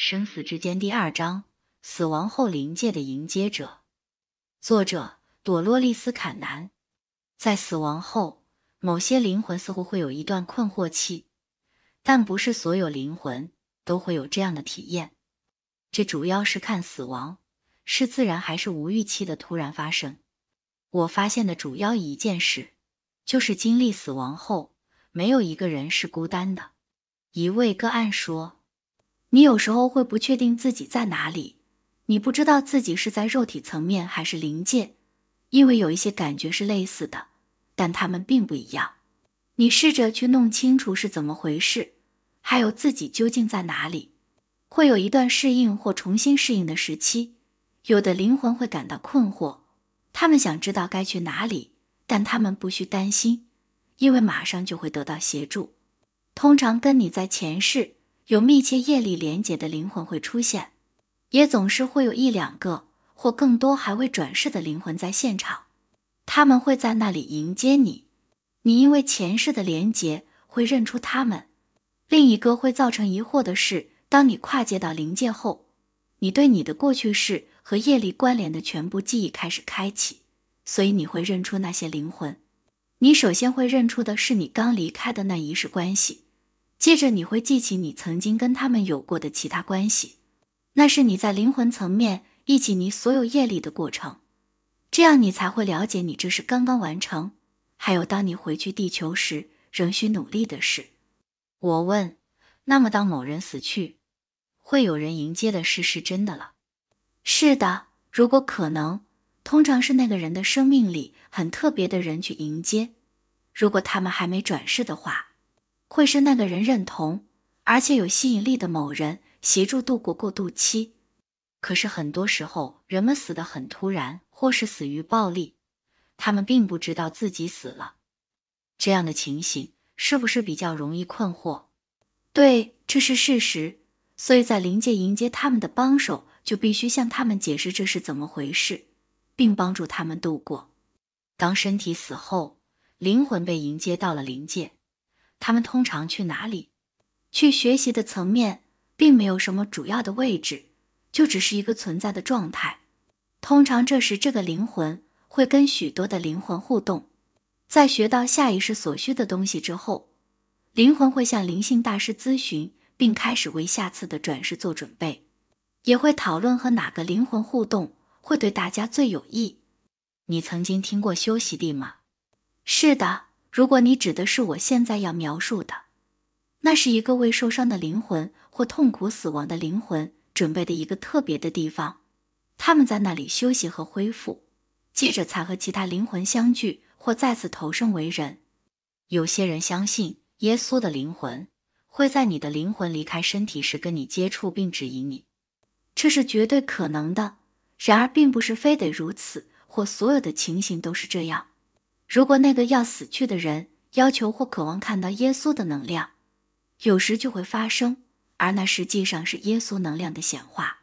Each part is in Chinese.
生死之间第二章：死亡后灵界的迎接者。作者：朵洛丽丝·坎南。在死亡后，某些灵魂似乎会有一段困惑期，但不是所有灵魂都会有这样的体验。这主要是看死亡是自然还是无预期的突然发生。我发现的主要一件事，就是经历死亡后，没有一个人是孤单的。一位个案说。你有时候会不确定自己在哪里，你不知道自己是在肉体层面还是灵界，因为有一些感觉是类似的，但它们并不一样。你试着去弄清楚是怎么回事，还有自己究竟在哪里，会有一段适应或重新适应的时期。有的灵魂会感到困惑，他们想知道该去哪里，但他们不需担心，因为马上就会得到协助。通常跟你在前世。有密切业力连结的灵魂会出现，也总是会有一两个或更多还未转世的灵魂在现场，他们会在那里迎接你。你因为前世的连结会认出他们。另一个会造成疑惑的是，当你跨界到灵界后，你对你的过去式和业力关联的全部记忆开始开启，所以你会认出那些灵魂。你首先会认出的是你刚离开的那一世关系。接着你会记起你曾经跟他们有过的其他关系，那是你在灵魂层面忆起你所有业力的过程，这样你才会了解你这是刚刚完成。还有当你回去地球时仍需努力的事。我问，那么当某人死去，会有人迎接的事是真的了？是的，如果可能，通常是那个人的生命里很特别的人去迎接，如果他们还没转世的话。会是那个人认同，而且有吸引力的某人协助度过过渡期。可是很多时候，人们死得很突然，或是死于暴力，他们并不知道自己死了。这样的情形是不是比较容易困惑？对，这是事实。所以在灵界迎接他们的帮手，就必须向他们解释这是怎么回事，并帮助他们度过。当身体死后，灵魂被迎接到了灵界。他们通常去哪里？去学习的层面并没有什么主要的位置，就只是一个存在的状态。通常这时，这个灵魂会跟许多的灵魂互动，在学到下一世所需的东西之后，灵魂会向灵性大师咨询，并开始为下次的转世做准备，也会讨论和哪个灵魂互动会对大家最有益。你曾经听过休息地吗？是的。如果你指的是我现在要描述的，那是一个未受伤的灵魂或痛苦死亡的灵魂准备的一个特别的地方，他们在那里休息和恢复，接着才和其他灵魂相聚或再次投生为人。有些人相信耶稣的灵魂会在你的灵魂离开身体时跟你接触并指引你，这是绝对可能的。然而，并不是非得如此，或所有的情形都是这样。如果那个要死去的人要求或渴望看到耶稣的能量，有时就会发生，而那实际上是耶稣能量的显化，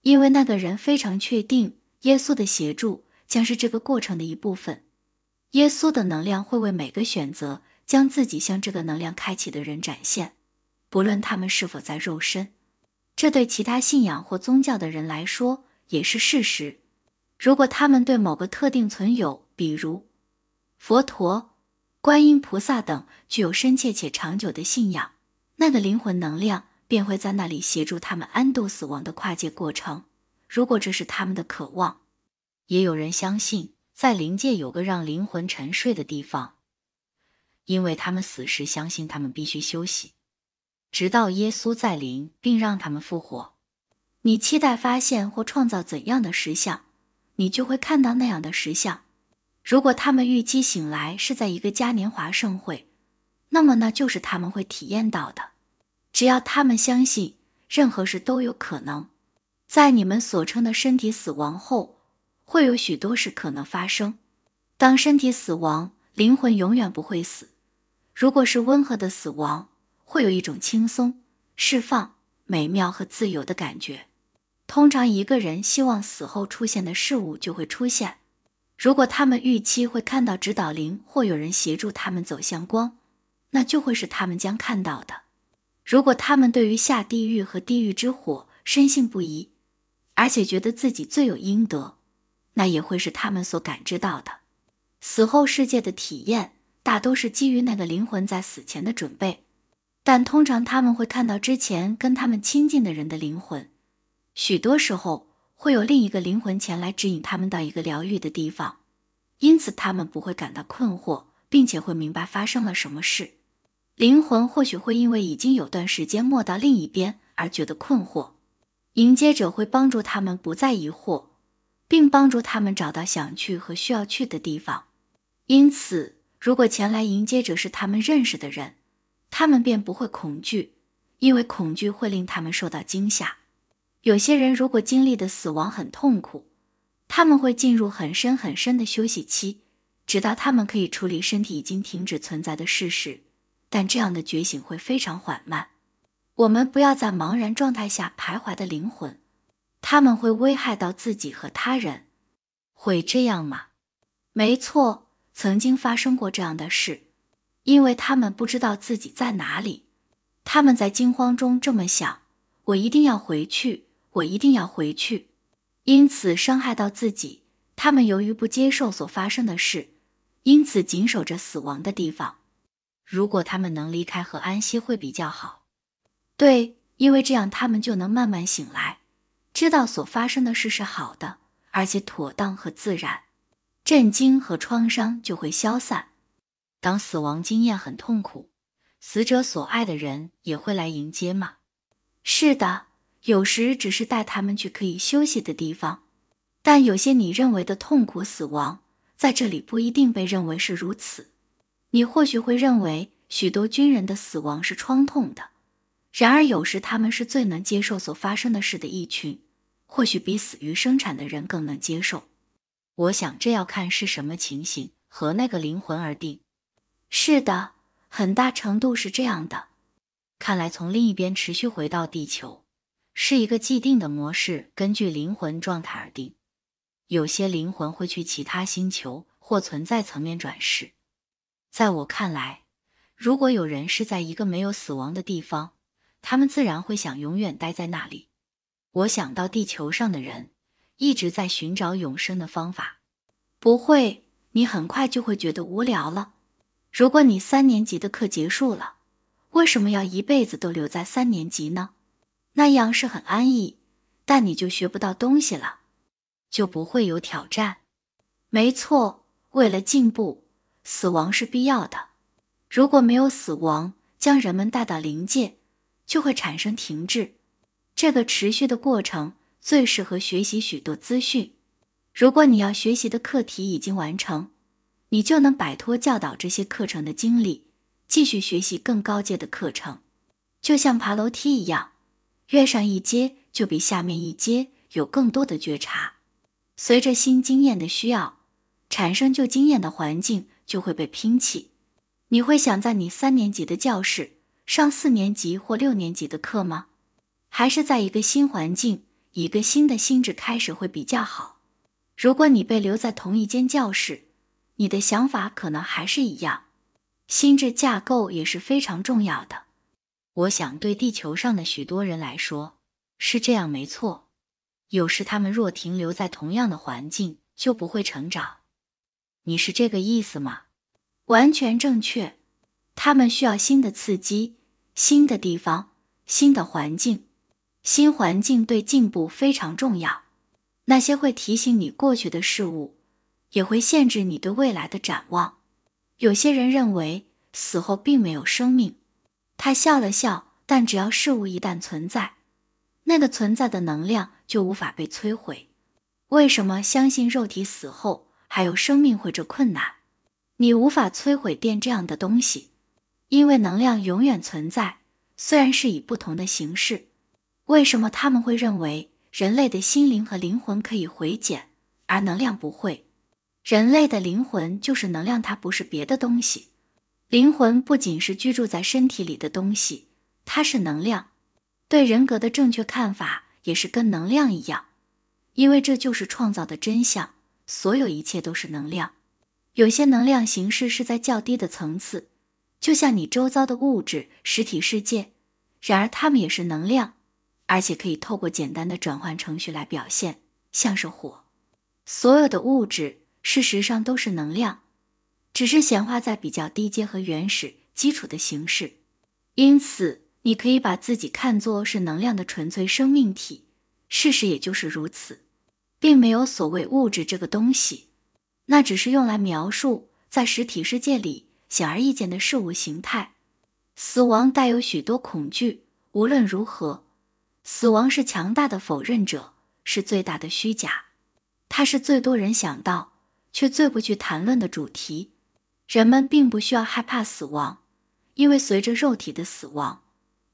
因为那个人非常确定耶稣的协助将是这个过程的一部分。耶稣的能量会为每个选择将自己向这个能量开启的人展现，不论他们是否在肉身。这对其他信仰或宗教的人来说也是事实。如果他们对某个特定存有，比如。佛陀、观音菩萨等具有深切且长久的信仰，那个灵魂能量便会在那里协助他们安度死亡的跨界过程。如果这是他们的渴望，也有人相信在灵界有个让灵魂沉睡的地方，因为他们死时相信他们必须休息，直到耶稣再临并让他们复活。你期待发现或创造怎样的石像，你就会看到那样的石像。如果他们预期醒来是在一个嘉年华盛会，那么那就是他们会体验到的。只要他们相信，任何事都有可能。在你们所称的身体死亡后，会有许多事可能发生。当身体死亡，灵魂永远不会死。如果是温和的死亡，会有一种轻松、释放、美妙和自由的感觉。通常，一个人希望死后出现的事物就会出现。如果他们预期会看到指导灵或有人协助他们走向光，那就会是他们将看到的。如果他们对于下地狱和地狱之火深信不疑，而且觉得自己罪有应得，那也会是他们所感知到的死后世界的体验。大都是基于那个灵魂在死前的准备，但通常他们会看到之前跟他们亲近的人的灵魂。许多时候。会有另一个灵魂前来指引他们到一个疗愈的地方，因此他们不会感到困惑，并且会明白发生了什么事。灵魂或许会因为已经有段时间没到另一边而觉得困惑，迎接者会帮助他们不再疑惑，并帮助他们找到想去和需要去的地方。因此，如果前来迎接者是他们认识的人，他们便不会恐惧，因为恐惧会令他们受到惊吓。有些人如果经历的死亡很痛苦，他们会进入很深很深的休息期，直到他们可以处理身体已经停止存在的事实。但这样的觉醒会非常缓慢。我们不要在茫然状态下徘徊的灵魂，他们会危害到自己和他人。会这样吗？没错，曾经发生过这样的事，因为他们不知道自己在哪里。他们在惊慌中这么想：“我一定要回去。”我一定要回去，因此伤害到自己。他们由于不接受所发生的事，因此紧守着死亡的地方。如果他们能离开和安息，会比较好。对，因为这样他们就能慢慢醒来，知道所发生的事是好的，而且妥当和自然，震惊和创伤就会消散。当死亡经验很痛苦，死者所爱的人也会来迎接吗？是的。有时只是带他们去可以休息的地方，但有些你认为的痛苦死亡，在这里不一定被认为是如此。你或许会认为许多军人的死亡是创痛的，然而有时他们是最能接受所发生的事的一群，或许比死于生产的人更能接受。我想这要看是什么情形和那个灵魂而定。是的，很大程度是这样的。看来从另一边持续回到地球。是一个既定的模式，根据灵魂状态而定。有些灵魂会去其他星球或存在层面转世。在我看来，如果有人是在一个没有死亡的地方，他们自然会想永远待在那里。我想到地球上的人一直在寻找永生的方法，不会，你很快就会觉得无聊了。如果你三年级的课结束了，为什么要一辈子都留在三年级呢？那样是很安逸，但你就学不到东西了，就不会有挑战。没错，为了进步，死亡是必要的。如果没有死亡，将人们带到临界，就会产生停滞。这个持续的过程最适合学习许多资讯。如果你要学习的课题已经完成，你就能摆脱教导这些课程的经历，继续学习更高阶的课程，就像爬楼梯一样。越上一阶，就比下面一阶有更多的觉察。随着新经验的需要，产生旧经验的环境就会被拼起。你会想在你三年级的教室上四年级或六年级的课吗？还是在一个新环境、一个新的心智开始会比较好？如果你被留在同一间教室，你的想法可能还是一样。心智架构也是非常重要的。我想，对地球上的许多人来说是这样，没错。有时他们若停留在同样的环境，就不会成长。你是这个意思吗？完全正确。他们需要新的刺激、新的地方、新的环境。新环境对进步非常重要。那些会提醒你过去的事物，也会限制你对未来的展望。有些人认为死后并没有生命。他笑了笑，但只要事物一旦存在，那个存在的能量就无法被摧毁。为什么相信肉体死后还有生命会这困难？你无法摧毁电这样的东西，因为能量永远存在，虽然是以不同的形式。为什么他们会认为人类的心灵和灵魂可以回减，而能量不会？人类的灵魂就是能量，它不是别的东西。灵魂不仅是居住在身体里的东西，它是能量。对人格的正确看法也是跟能量一样，因为这就是创造的真相。所有一切都是能量，有些能量形式是在较低的层次，就像你周遭的物质实体世界。然而，它们也是能量，而且可以透过简单的转换程序来表现，像是火。所有的物质事实上都是能量。只是显化在比较低阶和原始、基础的形式，因此你可以把自己看作是能量的纯粹生命体。事实也就是如此，并没有所谓物质这个东西，那只是用来描述在实体世界里显而易见的事物形态。死亡带有许多恐惧，无论如何，死亡是强大的否认者，是最大的虚假，它是最多人想到却最不去谈论的主题。人们并不需要害怕死亡，因为随着肉体的死亡，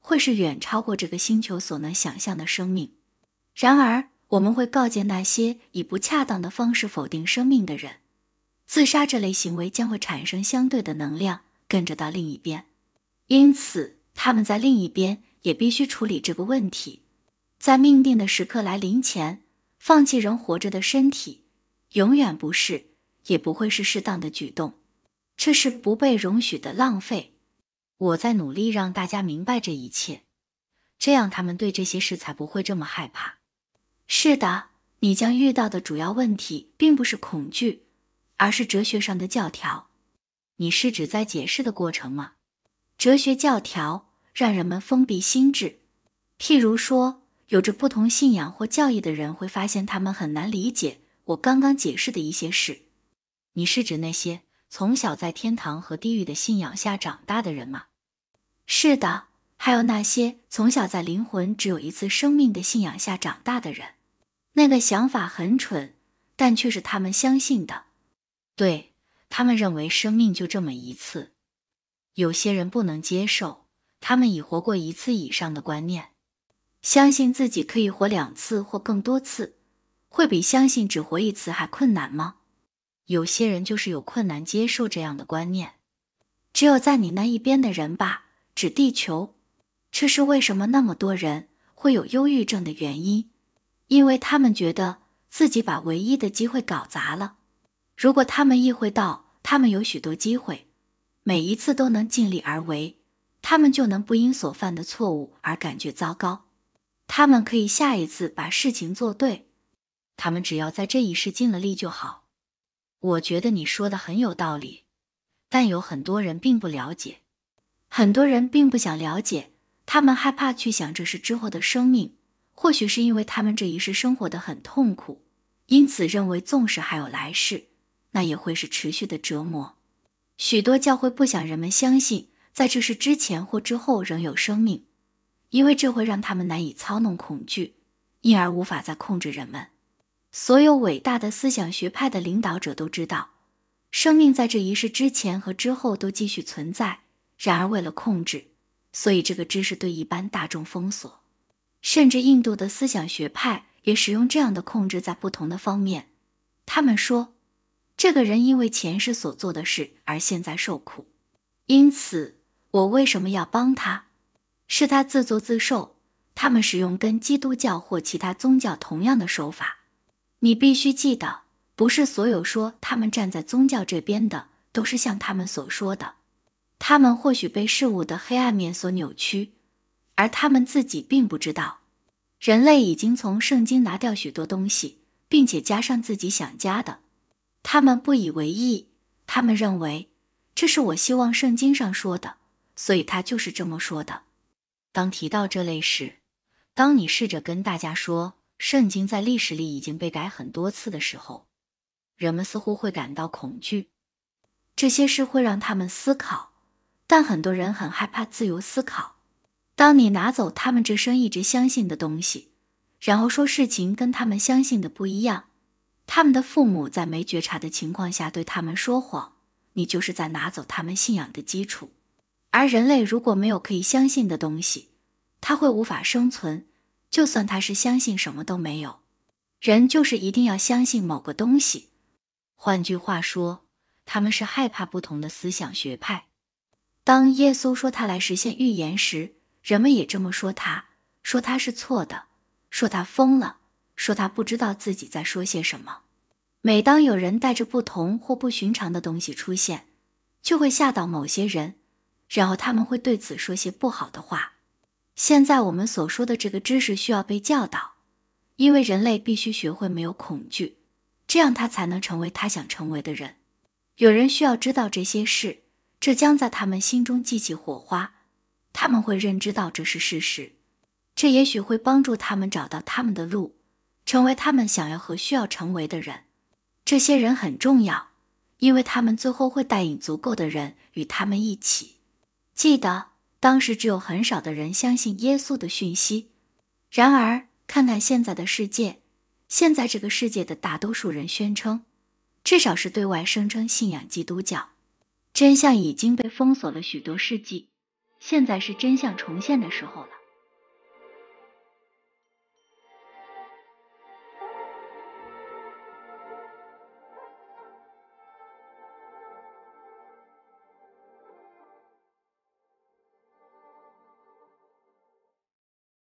会是远超过这个星球所能想象的生命。然而，我们会告诫那些以不恰当的方式否定生命的人，自杀这类行为将会产生相对的能量，跟着到另一边。因此，他们在另一边也必须处理这个问题。在命定的时刻来临前，放弃仍活着的身体，永远不是也不会是适当的举动。这是不被容许的浪费。我在努力让大家明白这一切，这样他们对这些事才不会这么害怕。是的，你将遇到的主要问题并不是恐惧，而是哲学上的教条。你是指在解释的过程吗？哲学教条让人们封闭心智。譬如说，有着不同信仰或教义的人会发现他们很难理解我刚刚解释的一些事。你是指那些？从小在天堂和地狱的信仰下长大的人吗？是的，还有那些从小在灵魂只有一次生命的信仰下长大的人。那个想法很蠢，但却是他们相信的。对他们认为生命就这么一次。有些人不能接受他们已活过一次以上的观念，相信自己可以活两次或更多次，会比相信只活一次还困难吗？有些人就是有困难接受这样的观念，只有在你那一边的人吧，指地球，这是为什么那么多人会有忧郁症的原因，因为他们觉得自己把唯一的机会搞砸了。如果他们意会到他们有许多机会，每一次都能尽力而为，他们就能不因所犯的错误而感觉糟糕。他们可以下一次把事情做对，他们只要在这一世尽了力就好。我觉得你说的很有道理，但有很多人并不了解，很多人并不想了解，他们害怕去想这是之后的生命，或许是因为他们这一世生活的很痛苦，因此认为纵使还有来世，那也会是持续的折磨。许多教会不想人们相信在这是之前或之后仍有生命，因为这会让他们难以操弄恐惧，因而无法再控制人们。所有伟大的思想学派的领导者都知道，生命在这一世之前和之后都继续存在。然而，为了控制，所以这个知识对一般大众封锁。甚至印度的思想学派也使用这样的控制，在不同的方面，他们说，这个人因为前世所做的事而现在受苦，因此我为什么要帮他？是他自作自受。他们使用跟基督教或其他宗教同样的手法。你必须记得，不是所有说他们站在宗教这边的都是像他们所说的。他们或许被事物的黑暗面所扭曲，而他们自己并不知道。人类已经从圣经拿掉许多东西，并且加上自己想加的。他们不以为意，他们认为，这是我希望圣经上说的，所以他就是这么说的。当提到这类时，当你试着跟大家说。圣经在历史里已经被改很多次的时候，人们似乎会感到恐惧。这些事会让他们思考，但很多人很害怕自由思考。当你拿走他们这生一直相信的东西，然后说事情跟他们相信的不一样，他们的父母在没觉察的情况下对他们说谎，你就是在拿走他们信仰的基础。而人类如果没有可以相信的东西，他会无法生存。就算他是相信什么都没有，人就是一定要相信某个东西。换句话说，他们是害怕不同的思想学派。当耶稣说他来实现预言时，人们也这么说。他说他是错的，说他疯了，说他不知道自己在说些什么。每当有人带着不同或不寻常的东西出现，就会吓到某些人，然后他们会对此说些不好的话。现在我们所说的这个知识需要被教导，因为人类必须学会没有恐惧，这样他才能成为他想成为的人。有人需要知道这些事，这将在他们心中激起火花，他们会认知到这是事实。这也许会帮助他们找到他们的路，成为他们想要和需要成为的人。这些人很重要，因为他们最后会带领足够的人与他们一起。记得。当时只有很少的人相信耶稣的讯息。然而，看看现在的世界，现在这个世界的大多数人宣称，至少是对外声称信仰基督教。真相已经被封锁了许多世纪，现在是真相重现的时候了。